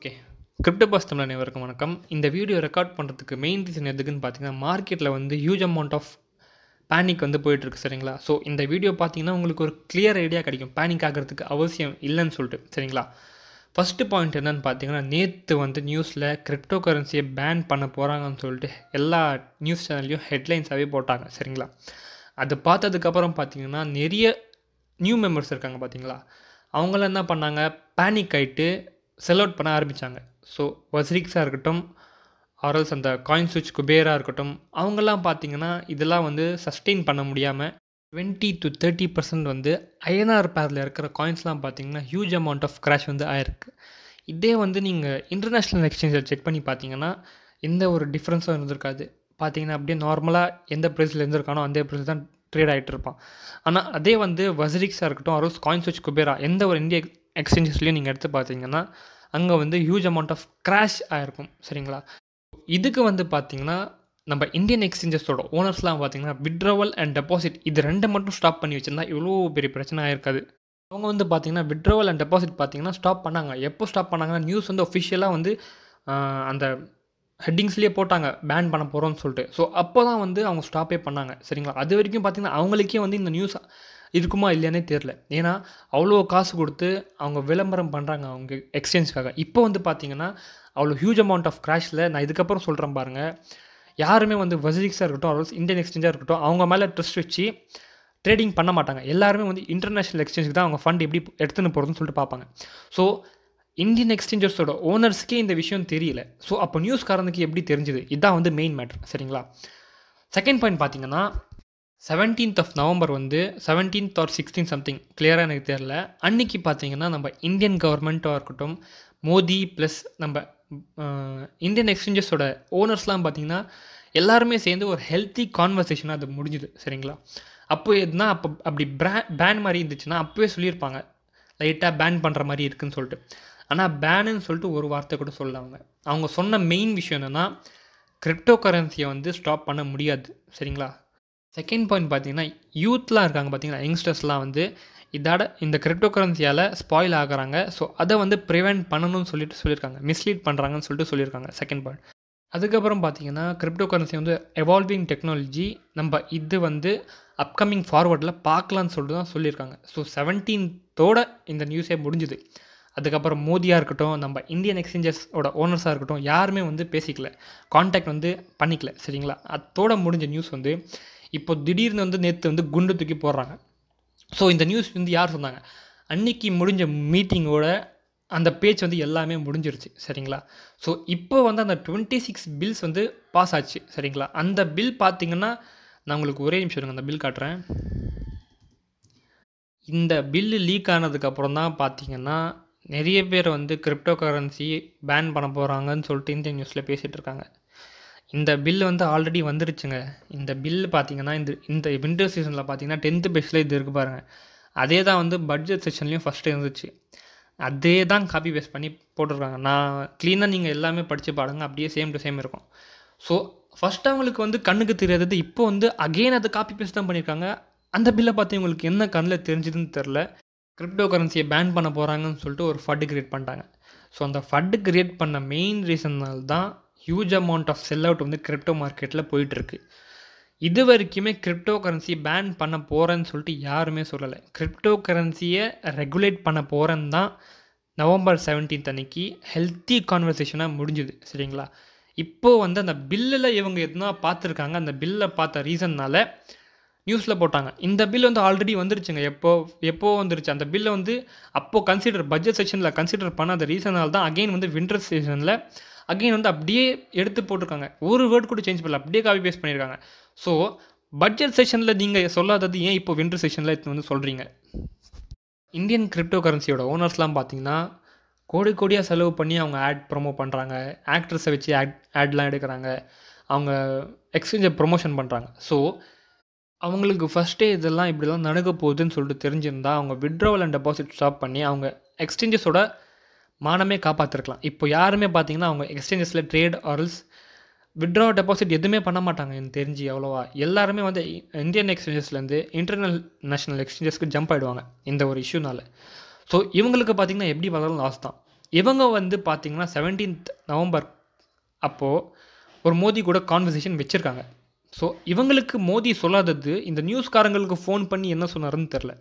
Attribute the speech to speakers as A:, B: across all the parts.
A: okay pass Tamil அனைவருக்கும் வணக்கம் இந்த வீடியோ ரெக்கார்ட் பண்ணுறதுக்கு மெயின் ரீசன் எதுக்குன்னு பார்த்தீங்கன்னா மார்க்கெட்டில் வந்து ஹியூஜ் அமௌண்ட் ஆஃப் பேனிக் வந்து போயிட்டுருக்கு சரிங்களா ஸோ இந்த வீடியோ பார்த்தீங்கன்னா உங்களுக்கு ஒரு கிளியர் ஐடியா கிடைக்கும் பேனிக் ஆகிறதுக்கு அவசியம் இல்லைன்னு சொல்லிட்டு சரிங்களா ஃபஸ்ட்டு பாயிண்ட் என்னென்னு பார்த்தீங்கன்னா நேற்று வந்து நியூஸில் கிரிப்டோ கரன்சியை பேன் பண்ண போகிறாங்கன்னு சொல்லிட்டு எல்லா நியூஸ் சேனல்லையும் ஹெட்லைன்ஸாகவே போட்டாங்க சரிங்களா அது பார்த்ததுக்கப்புறம் பார்த்தீங்கன்னா நிறைய நியூ மெம்பர்ஸ் இருக்காங்க பார்த்தீங்களா அவங்களாம் என்ன பண்ணாங்க பேனிக் ஆகிட்டு செல் அவுட் பண்ண ஆரம்பித்தாங்க ஸோ வஸ்ரிக்ஸாக இருக்கட்டும் ஆர்எல்ஸ் அந்த காயின் சுவிச் குபேராக இருக்கட்டும் அவங்கெல்லாம் பார்த்தீங்கன்னா இதெல்லாம் வந்து சஸ்டெயின் பண்ண முடியாமல் டுவெண்ட்டி டு தேர்ட்டி பர்சன்ட் வந்து ஐஎன்ஆர் பேரில் இருக்கிற காயின்ஸ்லாம் பார்த்தீங்கன்னா ஹியூஜ் அமௌண்ட் ஆஃப் கிராஷ் வந்து ஆயிருக்கு இதே வந்து நீங்கள் இன்டர்நேஷ்னல் எக்ஸ்சேஞ்சில் செக் பண்ணி பார்த்தீங்கன்னா எந்த ஒரு டிஃப்ரென்ஸும் இருந்திருக்காது பார்த்தீங்கன்னா அப்படியே நார்மலாக எந்த ப்ரைஸில் இருந்திருக்கானோ அந்த ப்ரைஸ் தான் ட்ரேட் ஆகிட்டு இருப்பான் ஆனால் அதே வந்து வசரிக்ஸாக இருக்கட்டும் அரோஸ் காயின் சுவிச் குபேரா எந்த ஒரு இந்திய எக்ஸ்சேஞ்சஸ்லேயும் நீங்கள் எடுத்து பார்த்தீங்கன்னா அங்கே வந்து ஹியூஜ் அமௌண்ட் ஆஃப் கிராஷ் ஆகிருக்கும் சரிங்களா இதுக்கு வந்து பார்த்தீங்கன்னா நம்ம இந்தியன் எக்ஸ்சேஞ்சஸோட ஓனர்ஸ்லாம் பார்த்தீங்கன்னா விட்ரவல் அண்ட் டெபாசிட் இது ரெண்டை மட்டும் ஸ்டாப் பண்ணி வச்சுருந்தா இவ்வளோ பெரிய பிரச்சனை ஆயிருக்காது அவங்க வந்து பார்த்தீங்கன்னா விட்ரவல் அண்ட் டெபாசிட் பார்த்தீங்கன்னா ஸ்டாப் பண்ணாங்க எப்போ ஸ்டாப் பண்ணாங்கன்னா நியூஸ் வந்து ஒஃபிஷியலாக வந்து அந்த ஹெட்டிங்ஸ்லேயே போட்டாங்க பேன் பண்ண போகிறோம்னு சொல்லிட்டு ஸோ அப்போ தான் வந்து அவங்க ஸ்டாப்பே பண்ணாங்க சரிங்களா அது வரைக்கும் பார்த்தீங்கன்னா அவங்களுக்கே வந்து இந்த நியூஸ் இருக்குமா இல்லையானே தெரில ஏன்னா அவ்வளோ காசு கொடுத்து அவங்க விளம்பரம் பண்ணுறாங்க அவங்க எக்ஸ்சேஞ்சுக்காக இப்போ வந்து பார்த்தீங்கன்னா அவ்வளோ ஹியூஜ் அமௌண்ட் ஆஃப் கிராஷில் நான் இதுக்கப்புறம் சொல்கிறேன் பாருங்கள் யாருமே வந்து வசதிக்ஸாக இருக்கட்டும் ஆர்எல்ஸ் இந்தியன் எக்ஸ்சேஞ்சாக இருக்கட்டும் அவங்க மேலே ட்ரெஸ்ட் வச்சு ட்ரேடிங் பண்ண மாட்டாங்க எல்லாருமே வந்து இன்டர்நேஷ்னல் எக்ஸ்சேஞ்சுக்கு தான் அவங்க ஃபண்ட் எப்படி எடுத்துன்னு போகிறதுன்னு சொல்லிட்டு பார்ப்பாங்க ஸோ இந்தியன் எக்ஸ்சேஞ்சர்ஸோட ஓனர்ஸ்க்கே இந்த விஷயம் தெரியல ஸோ அப்போ நியூஸ்காரனுக்கு எப்படி தெரிஞ்சுது இதுதான் வந்து மெயின் மேட்ரு சரிங்களா செகண்ட் பாயிண்ட் பார்த்தீங்கன்னா செவன்டீன்த் ஆஃப் நவம்பர் வந்து செவன்டீன்த் ஆர் சிக்ஸ்டீன் சம்திங் கிளியராக எனக்கு தெரில அன்னைக்கு பார்த்தீங்கன்னா நம்ம இந்தியன் கவர்மெண்ட்டாக இருக்கட்டும் மோதி ப்ளஸ் நம்ம இந்தியன் எக்ஸ்சேஞ்சஸோட ஓனர்ஸ்லாம் பார்த்தீங்கன்னா எல்லாருமே சேர்ந்து ஒரு ஹெல்த்தி கான்வர்சேஷனாக அது முடிஞ்சுது சரிங்களா அப்போ எதுனா அப்போ அப்படி ப்ரா பேன் மாதிரி இருந்துச்சுன்னா அப்போவே சொல்லியிருப்பாங்க லைட்டாக பேன் பண்ணுற மாதிரி இருக்குன்னு சொல்லிட்டு ஆனால் பேனுன்னு சொல்லிட்டு ஒரு வார்த்தை கூட சொல்லல அவங்க அவங்க சொன்ன மெயின் விஷயம் என்னென்னா கிரிப்டோ கரன்சியை வந்து ஸ்டாப் பண்ண முடியாது சரிங்களா செகண்ட் பாயிண்ட் பார்த்தீங்கன்னா யூத்லாம் இருக்காங்க பார்த்தீங்கன்னா யங்ஸ்டர்ஸ்லாம் வந்து இதோட இந்த கிரிப்டோ கரன்சியால் ஸ்பாயில் ஆகிறாங்க ஸோ அதை வந்து ப்ரிவெண்ட் பண்ணணும்னு சொல்லிட்டு சொல்லியிருக்காங்க மிஸ்லீட் பண்ணுறாங்கன்னு சொல்லிட்டு சொல்லியிருக்காங்க செகண்ட் பாயிண்ட் அதுக்கப்புறம் பார்த்தீங்கன்னா கிரிப்டோ கரன்சி வந்து எவால்விங் டெக்னாலஜி நம்ம இது வந்து அப்கமிங் ஃபார்வர்டில் பார்க்கலான்னு சொல்லிட்டு தான் சொல்லியிருக்காங்க ஸோ செவன்டீன்த்தோட இந்த நியூஸே முடிஞ்சுது அதுக்கப்புறம் மோதியாக இருக்கட்டும் நம்ம இந்தியன் எக்ஸ்சேஞ்சஸோட ஓனர்ஸாக இருக்கட்டும் யாருமே வந்து பேசிக்கல காண்டாக்ட் வந்து பண்ணிக்கல சரிங்களா அதோட முடிஞ்ச நியூஸ் வந்து இப்போ திடீர்னு வந்து நேற்று வந்து குண்டு தூக்கி போடுறாங்க ஸோ இந்த நியூஸ் வந்து யார் சொன்னாங்க அன்னைக்கு முடிஞ்ச மீட்டிங்கோட அந்த பேச்சு வந்து எல்லாமே முடிஞ்சிருச்சு சரிங்களா ஸோ இப்போ வந்து அந்த டுவெண்ட்டி சிக்ஸ் பில்ஸ் வந்து பாஸ் ஆச்சு சரிங்களா அந்த பில் பார்த்திங்கன்னா நான் உங்களுக்கு ஒரே நிமிஷம் இருங்க அந்த பில் காட்டுறேன் இந்த பில்லு லீக் ஆனதுக்கப்புறம் தான் பார்த்திங்கன்னா நிறைய பேர் வந்து கிரிப்டோ கரன்சி பேன் பண்ண போகிறாங்கன்னு சொல்லிட்டு இந்த நியூஸில் பேசிகிட்டு இருக்காங்க இந்த பில்லு வந்து ஆல்ரெடி வந்துருச்சுங்க இந்த பில்லு பார்த்தீங்கன்னா இந்த இந்த விண்டர் சீசனில் பார்த்தீங்கன்னா டென்த்து பெஸ்டில் இது இருக்குது பாருங்கள் அதே தான் வந்து பட்ஜெட் செஷன்லேயும் ஃபஸ்ட்டு இருந்துச்சு அதே தான் காப்பி பேஸ்ட் பண்ணி போட்டிருக்காங்க நான் க்ளீனாக நீங்கள் எல்லாமே படித்து பாருங்கள் அப்படியே சேம் டு சேம் இருக்கும் ஸோ ஃபஸ்ட் அவங்களுக்கு வந்து கண்ணுக்கு தெரியாதது இப்போ வந்து அகெயின் அதை காப்பி பேஸ்ட் தான் பண்ணியிருக்காங்க அந்த பில்லை பார்த்து உங்களுக்கு என்ன கண்ணில் தெரிஞ்சதுன்னு தெரில கிரிப்டோ கரன்சியை பேன் பண்ண போகிறாங்கன்னு சொல்லிட்டு ஒரு ஃபட்டு கிரியேட் பண்ணிட்டாங்க ஸோ அந்த ஃபட்டு கிரியேட் பண்ண மெயின் ரீசன்னால் தான் huge amount of sell out வந்து கிரிப்டோ மார்க்கெட்டில் போயிட்டுருக்கு இது வரைக்குமே கிரிப்டோ கரன்சி பேன் பண்ண போகிறேன்னு சொல்லிட்டு யாருமே சொல்லலை கிரிப்டோ கரன்சியை ரெகுலேட் பண்ண போகிறேன்னு தான் நவம்பர் செவன்டீன்த் அன்னைக்கு ஹெல்த்தி கான்வர்சேஷனாக முடிஞ்சுது சரிங்களா இப்போது வந்து அந்த பில்லில் இவங்க எதுனா பார்த்துருக்காங்க அந்த பில்லை பார்த்த ரீசன்னால் நியூஸில் போட்டாங்க இந்த பில் வந்து ஆல்ரெடி வந்துருச்சுங்க எப்போ எப்போ வந்துருச்சு அந்த பில்லை வந்து அப்போது கன்சிடர் பட்ஜெட் செஷனில் கன்சிடர் அந்த ரீசனால் தான் அகெயின் வந்து வின்டர் சீசனில் அகைன் வந்து அப்படியே எடுத்து போட்டிருக்காங்க ஒரு வேர்ட் கூட சேஞ்ச் பண்ணல அப்படியே காப்பி பேஸ்ட் பண்ணியிருக்காங்க ஸோ பட்ஜெட் செஷனில் நீங்கள் சொல்லாதது ஏன் இப்போ வின்டர் செஷனில் இது வந்து சொல்கிறீங்க இந்தியன் கிரிப்டோ கரன்சியோட ஓனர்ஸ்லாம் பார்த்தீங்கன்னா கோடி கோடியாக செலவு பண்ணி அவங்க ஆட் ப்ரொமோ பண்ணுறாங்க ஆக்ட்ரஸை வச்சு ஆட் ஆட்லாம் எடுக்கிறாங்க அவங்க எக்ஸ்சேஞ்சை ப்ரொமோஷன் பண்ணுறாங்க ஸோ அவங்களுக்கு ஃபஸ்ட்டே இதெல்லாம் இப்படிலாம் நடக்க போகுதுன்னு சொல்லிட்டு தெரிஞ்சிருந்தால் அவங்க விட்ராவல் அண்ட் டெபாசிட் ஸ்டாப் பண்ணி அவங்க எக்ஸ்சேஞ்சஸோட மானமே காப்பாற்றிருக்கலாம் இப்போ யாருமே பார்த்தீங்கன்னா அவங்க எக்ஸ்சேஞ்சஸில் ட்ரேட் ஆர்ல்ஸ் விட்ரா டெபாசிட் எதுவுமே பண்ண மாட்டாங்க எனக்கு தெரிஞ்சு அவ்வளோவா எல்லாருமே வந்து இந்தியன் எக்ஸ்சேஞ்சஸ்லேருந்து இன்டர்நல் நேஷனல் எக்ஸ்சேஞ்சஸ்க்கு ஜம்ப் ஆகிடுவாங்க இந்த ஒரு இஷ்யூனால ஸோ இவங்களுக்கு பார்த்திங்கன்னா எப்படி வளரும் லாஸ் தான் இவங்க வந்து பார்த்திங்கன்னா செவன்டீன்த் நவம்பர் அப்போது ஒரு மோதி கூட கான்வர்சேஷன் வச்சுருக்காங்க ஸோ இவங்களுக்கு மோதி சொல்லாதது இந்த நியூஸ்காரங்களுக்கு ஃபோன் பண்ணி என்ன சொன்னார்னு தெரில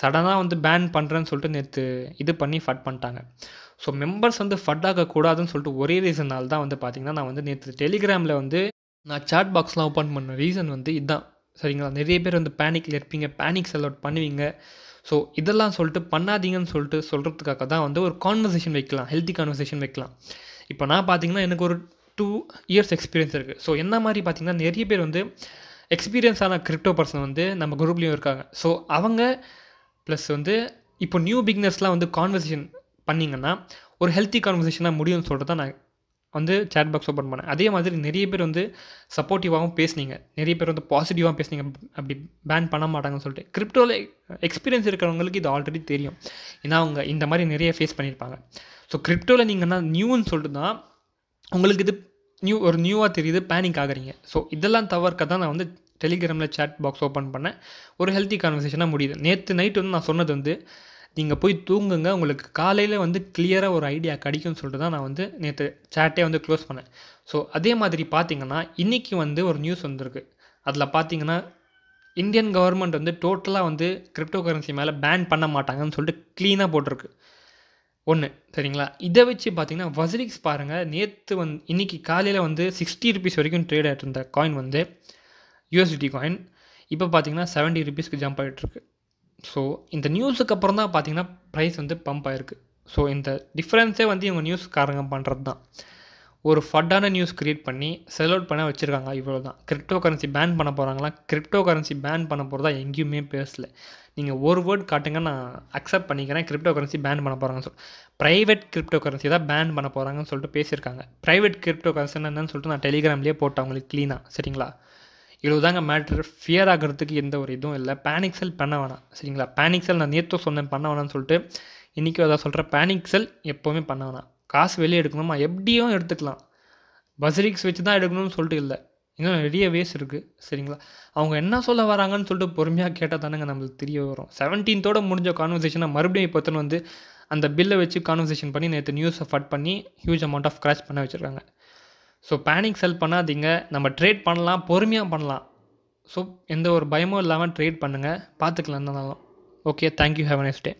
A: சடனாக வந்து பேன் பண்ணுறேன்னு சொல்லிட்டு நேற்று இது பண்ணி ஃபட் பண்ணிட்டாங்க ஸோ மெம்பர்ஸ் வந்து ஃபட் ஆகக்கூடாதுன்னு சொல்லிட்டு ஒரே ரீசனால் தான் வந்து பார்த்திங்கன்னா நான் வந்து நேற்று டெலிகிராமில் வந்து நான் சாட் பாக்ஸ்லாம் ஓப்பன் பண்ண ரீசன் வந்து இதுதான் சரிங்களா நிறைய பேர் வந்து பேனிக்கில் இருப்பீங்க பேனிக் செல் அவுட் பண்ணுவீங்க ஸோ இதெல்லாம் சொல்லிட்டு பண்ணாதீங்கன்னு சொல்லிட்டு சொல்கிறதுக்காக தான் வந்து ஒரு கான்வர்சேஷன் வைக்கலாம் ஹெல்த்தி கான்வர்சேஷன் வைக்கலாம் இப்போ நான் பார்த்தீங்கன்னா எனக்கு ஒரு டூ இயர்ஸ் எக்ஸ்பீரியன்ஸ் இருக்குது ஸோ என்ன மாதிரி பார்த்திங்கன்னா நிறைய பேர் வந்து எக்ஸ்பீரியன்ஸான கிரிப்டோ பர்சன் வந்து நம்ம குரூப்லேயும் இருக்காங்க ஸோ அவங்க ப்ளஸ் வந்து இப்போ நியூ பிக்னர்ஸ்லாம் வந்து கான்வர்சேஷன் பண்ணிங்கன்னா ஒரு ஹெல்த்தி கான்வர்சேஷனாக முடியும்னு சொல்லிட்டு தான் நான் வந்து சேட் பாக்ஸ் ஓப்பன் பண்ணேன் அதே மாதிரி நிறைய பேர் வந்து சப்போர்ட்டிவாகவும் பேசுனீங்க நிறைய பேர் வந்து பாசிட்டிவாக பேசுனீங்க அப்படி பேன் பண்ண மாட்டாங்கன்னு சொல்லிட்டு கிரிப்டோவில் எக்ஸ்பீரியன்ஸ் இருக்கிறவங்களுக்கு இது ஆல்ரெடி தெரியும் ஏன்னா அவங்க இந்த மாதிரி நிறைய ஃபேஸ் பண்ணியிருப்பாங்க ஸோ கிரிப்டோவில் நீங்கள் என்ன நியூன்னு சொல்லிட்டு தான் உங்களுக்கு இது நியூ ஒரு நியூவாக தெரியுது பேனிக் ஆகுறீங்க ஸோ இதெல்லாம் தவிர்க்க தான் நான் வந்து டெலிகிராமில் சேட் பாக்ஸ் ஓப்பன் பண்ணேன் ஒரு ஹெல்த்தி கான்வர்சேஷனாக முடியுது நேற்று நைட் வந்து நான் சொன்னது வந்து நீங்கள் போய் தூங்குங்க உங்களுக்கு காலையில் வந்து கிளியராக ஒரு ஐடியா கிடைக்கும்னு சொல்லிட்டு தான் நான் வந்து நேற்று சேட்டே வந்து க்ளோஸ் பண்ணேன் ஸோ அதே மாதிரி பார்த்தீங்கன்னா இன்றைக்கி வந்து ஒரு நியூஸ் வந்திருக்கு அதில் பார்த்தீங்கன்னா இந்தியன் கவர்மெண்ட் வந்து டோட்டலாக வந்து கிரிப்டோ கரன்சி மேலே பேன் பண்ண மாட்டாங்கன்னு சொல்லிட்டு க்ளீனாக போட்டிருக்கு ஒன்று சரிங்களா இதை வச்சு பார்த்தீங்கன்னா வசரிக்ஸ் பாருங்கள் நேற்று வந்து இன்றைக்கி காலையில் வந்து சிக்ஸ்டி ருபீஸ் வரைக்கும் ட்ரேட் ஆகிட்டு இருந்த காயின் வந்து யூஎஸ்டி காயின் இப்போ பார்த்தீங்கன்னா செவன்ட்டி ருபீஸ்க்கு ஜம்ப் ஆகிட்டுருக்கு ஸோ இந்த நியூஸுக்கு அப்புறம் தான் பார்த்தீங்கன்னா ப்ரைஸ் வந்து பம்ப் ஆகிருக்கு ஸோ இந்த டிஃப்ரென்ஸே வந்து இவங்க நியூஸ்காரங்க பண்ணுறது தான் ஒரு ஃபட்டான நியூஸ் க்ரியேட் பண்ணி செல் அவுட் பண்ண வச்சுருக்காங்க இவ்வளோ தான் கிரிப்டோ கரன்சி பேன் பண்ண போகிறாங்களா கிரிப்டோ கரன்சி பேன் பண்ண போகிறதா எங்கேயுமே பேசல நீங்கள் ஒரு வேர்ட் காட்டுங்க நான் அக்செப்ட் பண்ணிக்கிறேன் கிரிப்டோ கரன்சி பேன் பண்ண போகிறாங்கன்னு சொல்லி ப்ரைவேட் கிரிப்டோ கரன்சி தான் பேன் பண்ண போகிறாங்கன்னு சொல்லிட்டு பேசியிருக்காங்க ப்ரைவேட் கிரிப்டோ கரன்சி என்னன்னு சொல்லிட்டு நான் டெலிகிராம்லேயே போட்டேன் அவங்களுக்கு க்ளீனாக சரிங்களா இவ்வளோதாங்க மேட்ரு ஃபியர் ஆகிறதுக்கு எந்த ஒரு இதுவும் இல்லை பேனிக் செல் பண்ண வேணாம் சரிங்களா பேனிக் செல் நான் நேற்று சொன்னேன் பண்ண வேணாம்னு சொல்லிட்டு இன்றைக்கும் அதான் சொல்கிறேன் பேனிக் செல் எப்போவுமே பண்ண வேணாம் காசு வெளியே எடுக்கணுமா எப்படியும் எடுத்துக்கலாம் பஸ்ரிக்ஸ் வச்சு தான் எடுக்கணும்னு சொல்லிட்டு இல்லை இன்னும் நிறைய வேஸ் இருக்குது சரிங்களா அவங்க என்ன சொல்ல வராங்கன்னு சொல்லிட்டு பொறுமையாக கேட்டால் தானேங்க நம்மளுக்கு தெரிய வரும் செவன்டீன்த்தோட முடிஞ்ச கான்வர்சேஷனை மறுபடியும் இப்போத்தனை வந்து அந்த பில்லை வச்சு கான்வர்சேஷன் பண்ணி நேற்று நியூஸை ஃபட் பண்ணி ஹியூஜ் அமௌண்ட் ஆஃப் கிராஷ் பண்ண வச்சுருக்காங்க ஸோ பேனிக் செல் பண்ணாதீங்க நம்ம ட்ரேட் பண்ணலாம் பொறுமையாக பண்ணலாம் ஸோ எந்த ஒரு பயமும் இல்லாமல் ட்ரேட் பண்ணுங்கள் பார்த்துக்கலாம் இருந்தாலும் okay thank you have nice day